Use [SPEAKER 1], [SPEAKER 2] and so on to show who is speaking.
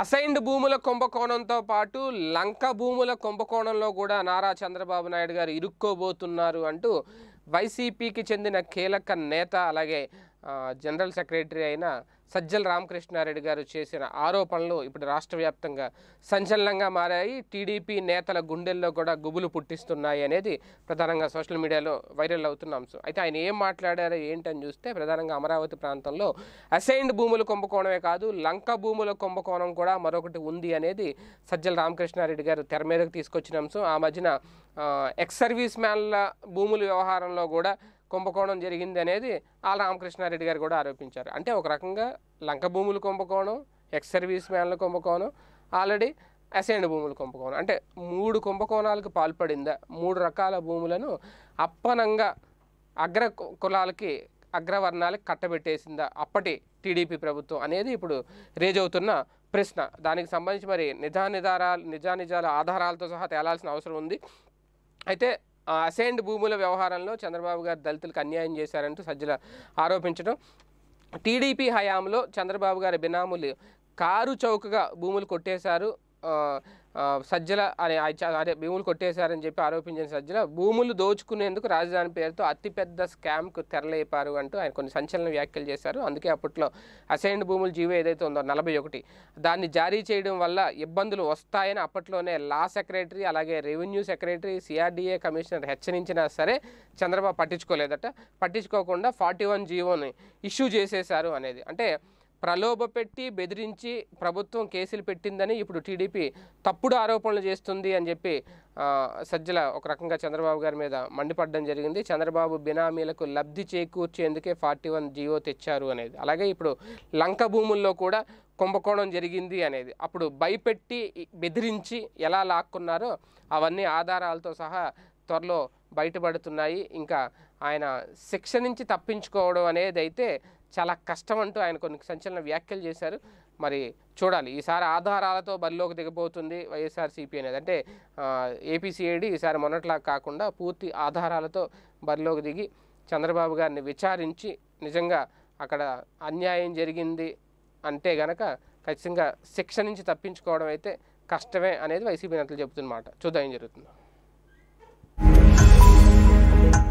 [SPEAKER 1] assigned భూముల కుంభకోణంతో పాటు లంక భూముల కుంభకోణంలో కూడా నారా చంద్రబాబు నాయుడు గారు ఇరుక్కోబోతున్నారు అంటూ వైసీపీకి చెందిన కీలక నేత అలాగే జనరల్ సెక్రటరీ అయిన సజ్జల రామకృష్ణారెడ్డి గారు చేసిన ఆరోపణలు ఇప్పుడు రాష్ట్ర వ్యాప్తంగా సంచలనంగా మారాయి టీడీపీ నేతల గుండెల్లో కూడా గుబులు పుట్టిస్తున్నాయి అనేది ప్రధానంగా సోషల్ మీడియాలో వైరల్ అవుతున్న అంశం అయితే ఆయన ఏం మాట్లాడారో ఏంటని చూస్తే ప్రధానంగా అమరావతి ప్రాంతంలో అసైన్డ్ భూముల కుంభకోణమే కాదు లంక భూముల కుంభకోణం కూడా మరొకటి ఉంది అనేది సజ్జల రామకృష్ణారెడ్డి గారు తెర మీదకు తీసుకొచ్చిన అంశం ఆ మధ్యన ఎక్స్ సర్వీస్ మ్యాన్ల భూముల వ్యవహారంలో కూడా కుంభకోణం జరిగింది అనేది ఆ రామకృష్ణారెడ్డి గారు కూడా ఆరోపించారు అంటే ఒక రకంగా లంక భూములు కుంభకోణం ఎక్స్ సర్వీస్ మ్యాన్ల కుంభకోణం ఆల్రెడీ అసైన్ భూముల కుంభకోణం అంటే మూడు కుంభకోణాలకు పాల్పడిందా మూడు రకాల భూములను అప్పనంగా అగ్ర కులాలకి అగ్రవర్ణాలకు కట్టబెట్టేసిందా అప్పటి టీడీపీ ప్రభుత్వం అనేది ఇప్పుడు రేజవుతున్న ప్రశ్న దానికి సంబంధించి మరి నిజానిధారాలు నిజానిజాల ఆధారాలతో సహా తేలాల్సిన అవసరం ఉంది అయితే అసైన్డ్ భూముల వ్యవహారంలో చంద్రబాబు గారు దళితులకు అన్యాయం చేశారంటూ సజ్జల ఆరోపించడం టీడీపీ హయాంలో చంద్రబాబు గారి బినాములు కారు చౌకగా భూములు కొట్టేశారు సజ్జల అనే అదే భూములు కొట్టేశారని చెప్పి ఆరోపించిన సజ్జల భూములు దోచుకునేందుకు రాజధాని పేరుతో అతిపెద్ద స్కామ్కు తెరలేపారు అంటూ ఆయన కొన్ని సంచలన వ్యాఖ్యలు చేశారు అందుకే అప్పట్లో అసైన్డ్ భూములు జీవో ఏదైతే ఉందో నలభై ఒకటి దాన్ని జారీ చేయడం వల్ల ఇబ్బందులు వస్తాయని అప్పట్లోనే లా సెక్రటరీ అలాగే రెవెన్యూ సెక్రటరీ సిఆర్డీఏ కమిషనర్ హెచ్చరించినా సరే చంద్రబాబు పట్టించుకోలేదట పట్టించుకోకుండా ఫార్టీ వన్ జీవోని ఇష్యూ చేసేశారు అనేది అంటే ప్రలోభ పెట్టి బెదిరించి ప్రభుత్వం కేసులు పెట్టిందని ఇప్పుడు టీడీపీ తప్పుడు ఆరోపణలు చేస్తుంది అని చెప్పి సజ్జల ఒక రకంగా చంద్రబాబు గారి మీద మండిపడడం జరిగింది చంద్రబాబు బినామీలకు లబ్ధి చేకూర్చేందుకే ఫార్టీ వన్ జియో తెచ్చారు అనేది అలాగే ఇప్పుడు లంక భూముల్లో కూడా కుంభకోణం జరిగింది అనేది అప్పుడు భయపెట్టి బెదిరించి ఎలా లాక్కున్నారో అవన్నీ ఆధారాలతో సహా త్వరలో బయటపడుతున్నాయి ఇంకా ఆయన శిక్ష నుంచి తప్పించుకోవడం అనేది అయితే చాలా కష్టం అంటూ ఆయన కొన్ని సంచలన వ్యాఖ్యలు చేశారు మరి చూడాలి ఈసారి ఆధారాలతో బరిలోకి దిగబోతుంది వైఎస్ఆర్సీపీ అనేది అంటే ఏపీసీఐడి ఈసారి మొన్నట్లా కాకుండా పూర్తి ఆధారాలతో బరిలోకి దిగి చంద్రబాబు గారిని విచారించి నిజంగా అక్కడ అన్యాయం జరిగింది అంటే గనక ఖచ్చితంగా శిక్ష నుంచి తప్పించుకోవడం అయితే కష్టమే అనేది వైసీపీ నేతలు చెబుతున్నమాట చూద్దాం ఏం జరుగుతుందో